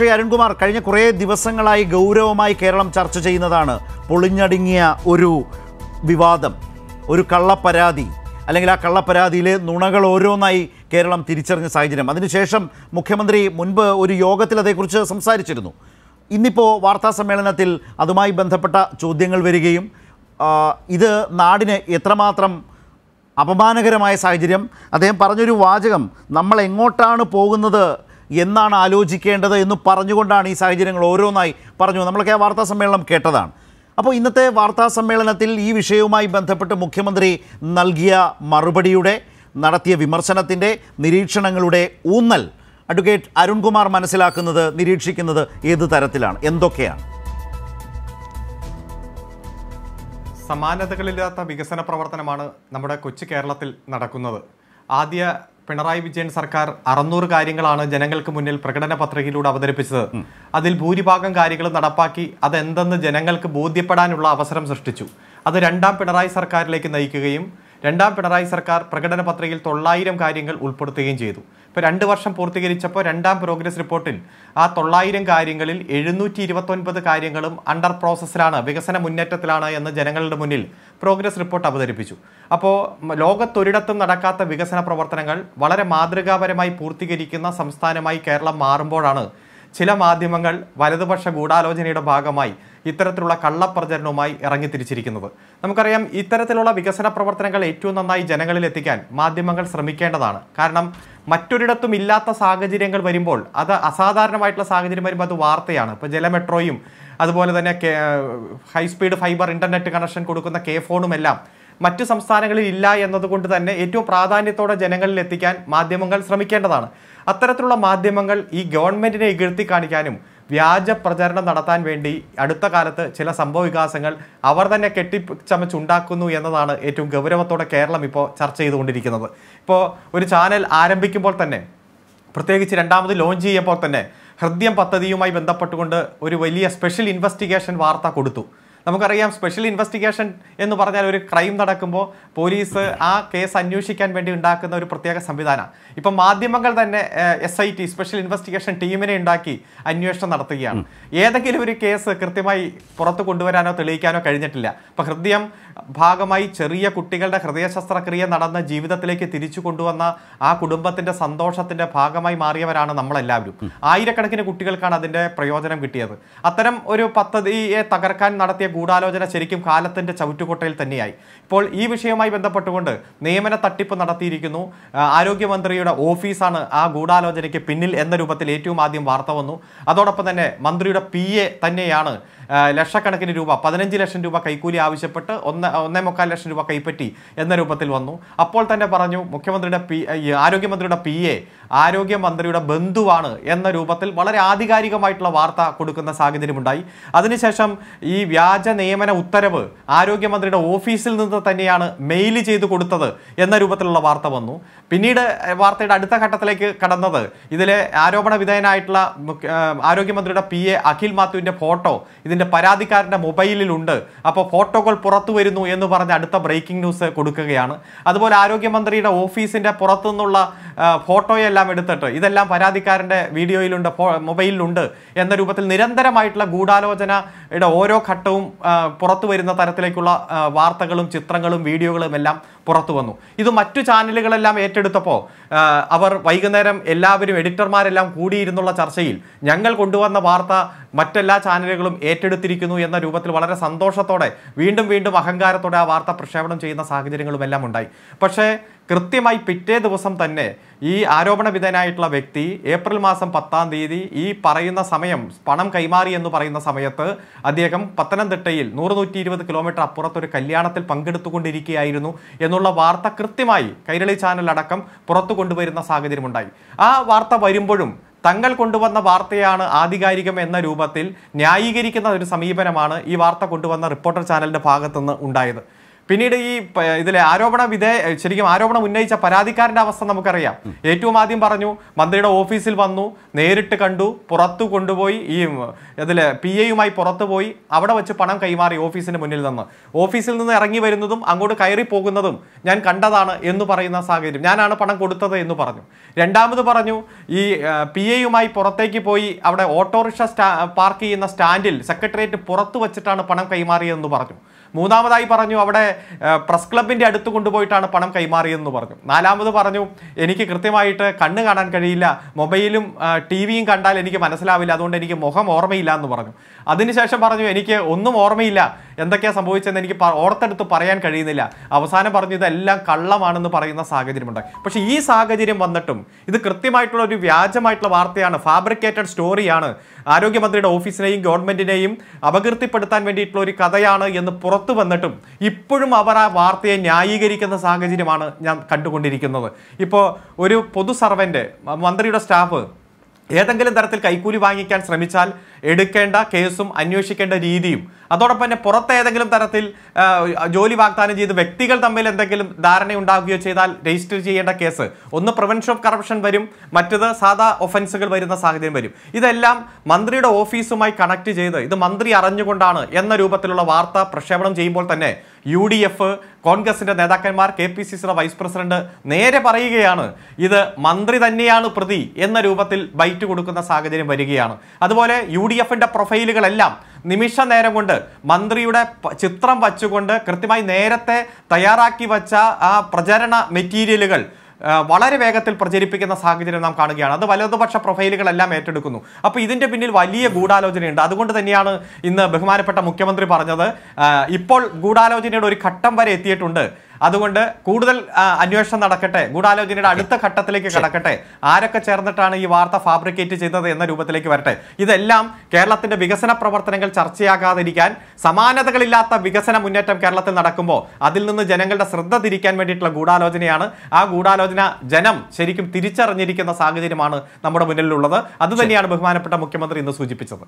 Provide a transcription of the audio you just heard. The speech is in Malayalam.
ശ്രീ അരുൺകുമാർ കഴിഞ്ഞ കുറേ ദിവസങ്ങളായി ഗൗരവമായി കേരളം ചർച്ച ചെയ്യുന്നതാണ് പൊളിഞ്ഞടുങ്ങിയ ഒരു വിവാദം ഒരു കള്ളപ്പരാതി അല്ലെങ്കിൽ ആ കള്ളപ്പരാതിയിലെ നുണകൾ ഓരോന്നായി കേരളം തിരിച്ചറിഞ്ഞ സാഹചര്യം അതിനുശേഷം മുഖ്യമന്ത്രി മുൻപ് ഒരു യോഗത്തിൽ അതേക്കുറിച്ച് സംസാരിച്ചിരുന്നു ഇന്നിപ്പോൾ വാർത്താ സമ്മേളനത്തിൽ അതുമായി ബന്ധപ്പെട്ട ചോദ്യങ്ങൾ വരികയും ഇത് നാടിന് എത്രമാത്രം അപമാനകരമായ സാഹചര്യം അദ്ദേഹം പറഞ്ഞൊരു വാചകം നമ്മൾ എങ്ങോട്ടാണ് പോകുന്നത് എന്നാണ് ആലോചിക്കേണ്ടത് എന്ന് പറഞ്ഞുകൊണ്ടാണ് ഈ സാഹചര്യങ്ങൾ ഓരോന്നായി പറഞ്ഞു നമ്മളൊക്കെ ആ വാർത്താ സമ്മേളനം കേട്ടതാണ് അപ്പോൾ ഇന്നത്തെ വാർത്താ സമ്മേളനത്തിൽ ഈ വിഷയവുമായി ബന്ധപ്പെട്ട് മുഖ്യമന്ത്രി നൽകിയ മറുപടിയുടെ നടത്തിയ വിമർശനത്തിൻ്റെ നിരീക്ഷണങ്ങളുടെ ഊന്നൽ അഡ്വക്കേറ്റ് അരുൺകുമാർ മനസ്സിലാക്കുന്നത് നിരീക്ഷിക്കുന്നത് ഏത് തരത്തിലാണ് എന്തൊക്കെയാണ് സമാനതകളില്ലാത്ത വികസന പ്രവർത്തനമാണ് നമ്മുടെ കൊച്ചു കേരളത്തിൽ നടക്കുന്നത് ആദ്യ പിണറായി വിജയൻ സർക്കാർ അറുന്നൂറ് കാര്യങ്ങളാണ് ജനങ്ങൾക്ക് മുന്നിൽ പ്രകടന പത്രികയിലൂടെ അവതരിപ്പിച്ചത് അതിൽ ഭൂരിഭാഗം കാര്യങ്ങൾ നടപ്പാക്കി അതെന്തെന്ന് ജനങ്ങൾക്ക് ബോധ്യപ്പെടാനുള്ള അവസരം സൃഷ്ടിച്ചു അത് രണ്ടാം പിണറായി സർക്കാരിലേക്ക് നയിക്കുകയും രണ്ടാം പിണറായി സർക്കാർ പ്രകടന പത്രികയിൽ തൊള്ളായിരം കാര്യങ്ങൾ ഉൾപ്പെടുത്തുകയും ചെയ്തു ഇപ്പോൾ രണ്ട് വർഷം പൂർത്തീകരിച്ചപ്പോൾ രണ്ടാം പ്രോഗ്രസ് റിപ്പോർട്ടിൽ ആ തൊള്ളായിരം കാര്യങ്ങളിൽ എഴുന്നൂറ്റി ഇരുപത്തൊൻപത് കാര്യങ്ങളും അണ്ടർ പ്രോസസ്സിലാണ് വികസന മുന്നേറ്റത്തിലാണ് എന്ന് ജനങ്ങളുടെ മുന്നിൽ പ്രോഗ്രസ് റിപ്പോർട്ട് അവതരിപ്പിച്ചു അപ്പോൾ ലോകത്തൊരിടത്തും നടക്കാത്ത വികസന പ്രവർത്തനങ്ങൾ വളരെ മാതൃകാപരമായി പൂർത്തീകരിക്കുന്ന സംസ്ഥാനമായി കേരളം മാറുമ്പോഴാണ് ചില മാധ്യമങ്ങൾ വലതുപക്ഷ ഗൂഢാലോചനയുടെ ഭാഗമായി ഇത്തരത്തിലുള്ള കള്ളപ്രചരണവുമായി ഇറങ്ങിത്തിരിച്ചിരിക്കുന്നത് നമുക്കറിയാം ഇത്തരത്തിലുള്ള വികസന പ്രവർത്തനങ്ങൾ ഏറ്റവും നന്നായി ജനങ്ങളിൽ എത്തിക്കാൻ മാധ്യമങ്ങൾ ശ്രമിക്കേണ്ടതാണ് കാരണം മറ്റൊരിടത്തും ഇല്ലാത്ത സാഹചര്യങ്ങൾ വരുമ്പോൾ അത് അസാധാരണമായിട്ടുള്ള സാഹചര്യം വരുമ്പോൾ അത് വാർത്തയാണ് ഇപ്പോൾ ജലമെട്രോയും അതുപോലെ തന്നെ ഹൈസ്പീഡ് ഫൈബർ ഇൻ്റർനെറ്റ് കണക്ഷൻ കൊടുക്കുന്ന കെ എല്ലാം മറ്റു സംസ്ഥാനങ്ങളിൽ ഇല്ല എന്നതുകൊണ്ട് തന്നെ ഏറ്റവും പ്രാധാന്യത്തോടെ ജനങ്ങളിൽ എത്തിക്കാൻ മാധ്യമങ്ങൾ ശ്രമിക്കേണ്ടതാണ് അത്തരത്തിലുള്ള മാധ്യമങ്ങൾ ഈ ഗവൺമെൻറ്റിനെ ഇകഴ്ത്തി കാണിക്കാനും വ്യാജ പ്രചരണം നടത്താൻ വേണ്ടി അടുത്ത കാലത്ത് ചില സംഭവ വികാസങ്ങൾ അവർ തന്നെ കെട്ടിച്ചമച്ചുണ്ടാക്കുന്നു എന്നതാണ് ഏറ്റവും ഗൗരവത്തോടെ കേരളം ഇപ്പോൾ ചർച്ച ചെയ്തുകൊണ്ടിരിക്കുന്നത് ഇപ്പോൾ ഒരു ചാനൽ ആരംഭിക്കുമ്പോൾ തന്നെ പ്രത്യേകിച്ച് രണ്ടാമത് ലോഞ്ച് ചെയ്യുമ്പോൾ തന്നെ ഹൃദ്യം പദ്ധതിയുമായി ബന്ധപ്പെട്ടുകൊണ്ട് ഒരു വലിയ സ്പെഷ്യൽ ഇൻവെസ്റ്റിഗേഷൻ വാർത്ത കൊടുത്തു നമുക്കറിയാം സ്പെഷ്യൽ ഇൻവെസ്റ്റിഗേഷൻ എന്ന് പറഞ്ഞാൽ ഒരു ക്രൈം നടക്കുമ്പോൾ പോലീസ് ആ കേസ് അന്വേഷിക്കാൻ വേണ്ടി ഉണ്ടാക്കുന്ന ഒരു പ്രത്യേക സംവിധാനം ഇപ്പം മാധ്യമങ്ങൾ തന്നെ S I T special investigation ടീമിനെ ഉണ്ടാക്കി അന്വേഷണം നടത്തുകയാണ് ഏതെങ്കിലും ഒരു കേസ് കൃത്യമായി പുറത്തു കൊണ്ടുവരാനോ തെളിയിക്കാനോ കഴിഞ്ഞിട്ടില്ല അപ്പം ഹൃദയം ഭാഗമായി ചെറിയ കുട്ടികളുടെ ഹൃദയ ശസ്ത്രക്രിയ നടന്ന ജീവിതത്തിലേക്ക് തിരിച്ചു കൊണ്ടുവന്ന ആ കുടുംബത്തിന്റെ സന്തോഷത്തിന്റെ ഭാഗമായി മാറിയവരാണ് നമ്മളെല്ലാവരും ആയിരക്കണക്കിന് കുട്ടികൾക്കാണ് അതിന്റെ പ്രയോജനം കിട്ടിയത് അത്തരം ഒരു പദ്ധതിയെ തകർക്കാൻ നടത്തിയ ഗൂഢാലോചന ശരിക്കും കാലത്തിന്റെ ചവിറ്റുകൊട്ടയിൽ തന്നെയായി ഇപ്പോൾ ഈ വിഷയവുമായി ബന്ധപ്പെട്ടുകൊണ്ട് നിയമന തട്ടിപ്പ് നടത്തിയിരിക്കുന്നു ആരോഗ്യമന്ത്രിയുടെ ഓഫീസാണ് ആ ഗൂഢാലോചനയ്ക്ക് പിന്നിൽ എന്ന രൂപത്തിൽ ഏറ്റവും ആദ്യം വാർത്ത വന്നു അതോടൊപ്പം തന്നെ മന്ത്രിയുടെ പി തന്നെയാണ് ലക്ഷക്കണക്കിന് രൂപ പതിനഞ്ച് ലക്ഷം രൂപ കൈക്കൂലി ആവശ്യപ്പെട്ട് ഒന്ന് ഒന്നേ മുക്കാൽ ലക്ഷം രൂപ കൈപ്പറ്റി എന്ന രൂപത്തിൽ വന്നു അപ്പോൾ തന്നെ പറഞ്ഞു മുഖ്യമന്ത്രിയുടെ പി ആരോഗ്യമന്ത്രിയുടെ പി എ ആരോഗ്യമന്ത്രിയുടെ ബന്ധുവാണ് എന്ന രൂപത്തിൽ വളരെ ആധികാരികമായിട്ടുള്ള വാർത്ത കൊടുക്കുന്ന സാഹചര്യമുണ്ടായി അതിനുശേഷം ഈ വ്യാജ വ്യാജ നിയമന ഉത്തരവ് ആരോഗ്യമന്ത്രിയുടെ ഓഫീസിൽ നിന്ന് തന്നെയാണ് മെയിൽ ചെയ്തു കൊടുത്തത് എന്ന രൂപത്തിലുള്ള വാർത്ത വന്നു പിന്നീട് വാർത്തയുടെ അടുത്ത ഘട്ടത്തിലേക്ക് കടന്നത് ഇതിലെ ആരോപണ വിധേയനായിട്ടുള്ള ആരോഗ്യമന്ത്രിയുടെ പി എ അഖിൽ മാത്യുവിൻ്റെ ഫോട്ടോ ഇതിൻ്റെ പരാതിക്കാരൻ്റെ മൊബൈലിലുണ്ട് അപ്പോൾ ഫോട്ടോകൾ പുറത്തു വരുന്നു എന്ന് പറഞ്ഞ് അടുത്ത ബ്രേക്കിംഗ് ന്യൂസ് കൊടുക്കുകയാണ് അതുപോലെ ആരോഗ്യമന്ത്രിയുടെ ഓഫീസിൻ്റെ പുറത്തുനിന്നുള്ള ഫോട്ടോയെല്ലാം എടുത്തിട്ട് ഇതെല്ലാം പരാതിക്കാരൻ്റെ വീഡിയോയിലുണ്ട് മൊബൈലിലുണ്ട് എന്ന രൂപത്തിൽ നിരന്തരമായിട്ടുള്ള ഗൂഢാലോചനയുടെ ഓരോ ഘട്ടവും പുറത്തു വരുന്ന തരത്തിലേക്കുള്ള വാർത്തകളും ചിത്രങ്ങളും വീഡിയോകളും എല്ലാം പുറത്തു വന്നു ഇത് മറ്റു ചാനലുകളെല്ലാം ഏറ്റെടുത്തപ്പോൾ അവർ വൈകുന്നേരം എല്ലാവരും എഡിറ്റർമാരെല്ലാം കൂടിയിരുന്നുള്ള ചർച്ചയിൽ ഞങ്ങൾ കൊണ്ടുവന്ന വാർത്ത മറ്റെല്ലാ ചാനലുകളും ഏറ്റെടുത്തിരിക്കുന്നു എന്ന രൂപത്തിൽ വളരെ സന്തോഷത്തോടെ വീണ്ടും വീണ്ടും അഹങ്കാരത്തോടെ ആ വാർത്ത പ്രക്ഷേപണം ചെയ്യുന്ന സാഹചര്യങ്ങളും എല്ലാം ഉണ്ടായി പക്ഷേ കൃത്യമായി പിറ്റേ ദിവസം തന്നെ ഈ ആരോപണ വിധേയനായിട്ടുള്ള വ്യക്തി ഏപ്രിൽ മാസം പത്താം തീയതി ഈ പറയുന്ന സമയം പണം കൈമാറി എന്ന് പറയുന്ന സമയത്ത് അദ്ദേഹം പത്തനംതിട്ടയിൽ നൂറ് നൂറ്റി ഇരുപത് കിലോമീറ്റർ അപ്പുറത്തൊരു കല്യാണത്തിൽ പങ്കെടുത്തുകൊണ്ടിരിക്കുകയായിരുന്നു എന്നുള്ള വാർത്ത കൃത്യമായി കൈരളി ചാനൽ അടക്കം പുറത്തു കൊണ്ടുവരുന്ന സാഹചര്യമുണ്ടായി ആ വാർത്ത വരുമ്പോഴും തങ്ങൾ കൊണ്ടുവന്ന വാർത്തയാണ് ആധികാരികം എന്ന രൂപത്തിൽ ന്യായീകരിക്കുന്ന ഒരു സമീപനമാണ് ഈ വാർത്ത കൊണ്ടുവന്ന റിപ്പോർട്ടർ ചാനലിൻ്റെ ഭാഗത്തുനിന്ന് ഉണ്ടായത് പിന്നീട് ഈ ഇതിലെ ആരോപണ വിധേയ ശരിക്കും ആരോപണം ഉന്നയിച്ച പരാതിക്കാരന്റെ അവസ്ഥ നമുക്കറിയാം ഏറ്റവും ആദ്യം പറഞ്ഞു മന്ത്രിയുടെ ഓഫീസിൽ വന്നു നേരിട്ട് കണ്ടു പുറത്തു കൊണ്ടുപോയി ഈ ഇതിലെ പി എയുമായി പുറത്തു പോയി അവിടെ വെച്ച് പണം കൈമാറി ഓഫീസിന് മുന്നിൽ നിന്ന് ഓഫീസിൽ നിന്ന് ഇറങ്ങി വരുന്നതും അങ്ങോട്ട് കയറി പോകുന്നതും ഞാൻ കണ്ടതാണ് എന്ന് പറയുന്ന സാഹചര്യം ഞാനാണ് പണം കൊടുത്തത് എന്ന് പറഞ്ഞു രണ്ടാമത് പറഞ്ഞു ഈ പി എയുമായി പുറത്തേക്ക് പോയി അവിടെ ഓട്ടോറിക്ഷ പാർക്ക് ചെയ്യുന്ന സ്റ്റാൻഡിൽ സെക്രട്ടേറിയറ്റ് പുറത്തു വച്ചിട്ടാണ് പണം കൈമാറിയതെന്ന് പറഞ്ഞു മൂന്നാമതായി പറഞ്ഞു അവിടെ പ്രസ് ക്ലബിൻ്റെ അടുത്ത് കൊണ്ടുപോയിട്ടാണ് പണം കൈമാറിയതെന്ന് പറഞ്ഞു നാലാമത് പറഞ്ഞു എനിക്ക് കൃത്യമായിട്ട് കണ്ണ് കാണാൻ കഴിയില്ല മൊബൈലും ടി കണ്ടാൽ എനിക്ക് മനസ്സിലാവില്ല അതുകൊണ്ട് എനിക്ക് മുഖം ഓർമ്മയില്ല എന്ന് പറഞ്ഞു അതിനുശേഷം പറഞ്ഞു എനിക്ക് ഒന്നും ഓർമ്മയില്ല എന്തൊക്കെയാണ് സംഭവിച്ചതെന്ന് എനിക്ക് ഓർത്തെടുത്ത് പറയാൻ കഴിയുന്നില്ല അവസാനം പറഞ്ഞു ഇതെല്ലാം കള്ളമാണെന്ന് പറയുന്ന സാഹചര്യമുണ്ട് പക്ഷേ ഈ സാഹചര്യം വന്നിട്ടും ഇത് കൃത്യമായിട്ടുള്ള ഒരു വ്യാജമായിട്ടുള്ള വാർത്തയാണ് ഫാബ്രിക്കേറ്റഡ് സ്റ്റോറിയാണ് ആരോഗ്യമന്ത്രിയുടെ ഓഫീസിനെയും ഗവൺമെൻറ്റിനെയും അപകീർത്തിപ്പെടുത്താൻ വേണ്ടിയിട്ടുള്ള ഒരു കഥയാണ് എന്ന് പുറത്തു വന്നിട്ടും ഇപ്പോഴും ഇപ്പോഴും അവർ ആ വാർത്തയെ ന്യായീകരിക്കുന്ന സാഹചര്യമാണ് ഞാൻ കണ്ടുകൊണ്ടിരിക്കുന്നത് ഇപ്പോൾ ഒരു പൊതു സർവൻ്റ് മന്ത്രിയുടെ സ്റ്റാഫ് ഏതെങ്കിലും തരത്തിൽ കൈക്കൂലി വാങ്ങിക്കാൻ ശ്രമിച്ചാൽ എടുക്കേണ്ട കേസും അന്വേഷിക്കേണ്ട രീതിയും അതോടൊപ്പം തന്നെ പുറത്ത് ഏതെങ്കിലും തരത്തിൽ ജോലി വാഗ്ദാനം ചെയ്ത് വ്യക്തികൾ തമ്മിൽ എന്തെങ്കിലും ധാരണ ഉണ്ടാവുകയോ ചെയ്താൽ രജിസ്റ്റർ ചെയ്യേണ്ട കേസ് ഒന്ന് പ്രിവെൻഷൻ ഓഫ് കറപ്ഷൻ വരും മറ്റത് സാധാ ഒഫൻസുകൾ വരുന്ന സാഹചര്യം വരും ഇതെല്ലാം മന്ത്രിയുടെ ഓഫീസുമായി കണക്ട് ചെയ്ത് ഇത് മന്ത്രി അറിഞ്ഞുകൊണ്ടാണ് എന്ന രൂപത്തിലുള്ള വാർത്ത പ്രക്ഷേപണം ചെയ്യുമ്പോൾ തന്നെ യു ഡി എഫ് കോൺഗ്രസിൻ്റെ നേതാക്കന്മാർ കെ പി സി സിയുടെ വൈസ് പ്രസിഡന്റ് നേരെ പറയുകയാണ് ഇത് മന്ത്രി തന്നെയാണ് പ്രതി എന്ന രൂപത്തിൽ ബൈറ്റ് കൊടുക്കുന്ന സാഹചര്യം വരികയാണ് അതുപോലെ യു ഡി എഫിൻ്റെ പ്രൊഫൈലുകളെല്ലാം നിമിഷ നേരം കൊണ്ട് മന്ത്രിയുടെ ചിത്രം വച്ചുകൊണ്ട് കൃത്യമായി നേരത്തെ തയ്യാറാക്കി വച്ച ആ പ്രചരണ മെറ്റീരിയലുകൾ വളരെ വേഗത്തിൽ പ്രചരിപ്പിക്കുന്ന സാഹചര്യം നാം കാണുകയാണ് അത് വലതുപക്ഷ പ്രൊഫൈലുകളെല്ലാം ഏറ്റെടുക്കുന്നു അപ്പോൾ ഇതിൻ്റെ പിന്നിൽ വലിയ ഗൂഢാലോചനയുണ്ട് അതുകൊണ്ട് തന്നെയാണ് ഇന്ന് ബഹുമാനപ്പെട്ട മുഖ്യമന്ത്രി പറഞ്ഞത് ഇപ്പോൾ ഗൂഢാലോചനയുടെ ഒരു ഘട്ടം വരെ എത്തിയിട്ടുണ്ട് അതുകൊണ്ട് കൂടുതൽ അന്വേഷണം നടക്കട്ടെ ഗൂഢാലോചനയുടെ അടുത്ത ഘട്ടത്തിലേക്ക് കടക്കട്ടെ ആരൊക്കെ ചേർന്നിട്ടാണ് ഈ വാർത്ത ഫാബ്രിക്കേറ്റ് ചെയ്തത് എന്ന രൂപത്തിലേക്ക് വരട്ടെ ഇതെല്ലാം കേരളത്തിന്റെ വികസന പ്രവർത്തനങ്ങൾ ചർച്ചയാകാതിരിക്കാൻ സമാനതകളില്ലാത്ത വികസന മുന്നേറ്റം കേരളത്തിൽ നടക്കുമ്പോൾ അതിൽ നിന്ന് ജനങ്ങളുടെ ശ്രദ്ധ തിരിക്കാൻ വേണ്ടിയിട്ടുള്ള ഗൂഢാലോചനയാണ് ആ ഗൂഢാലോചന ജനം ശരിക്കും തിരിച്ചറിഞ്ഞിരിക്കുന്ന സാഹചര്യമാണ് നമ്മുടെ മുന്നിലുള്ളത് അതുതന്നെയാണ് ബഹുമാനപ്പെട്ട മുഖ്യമന്ത്രി ഇന്ന് സൂചിപ്പിച്ചത്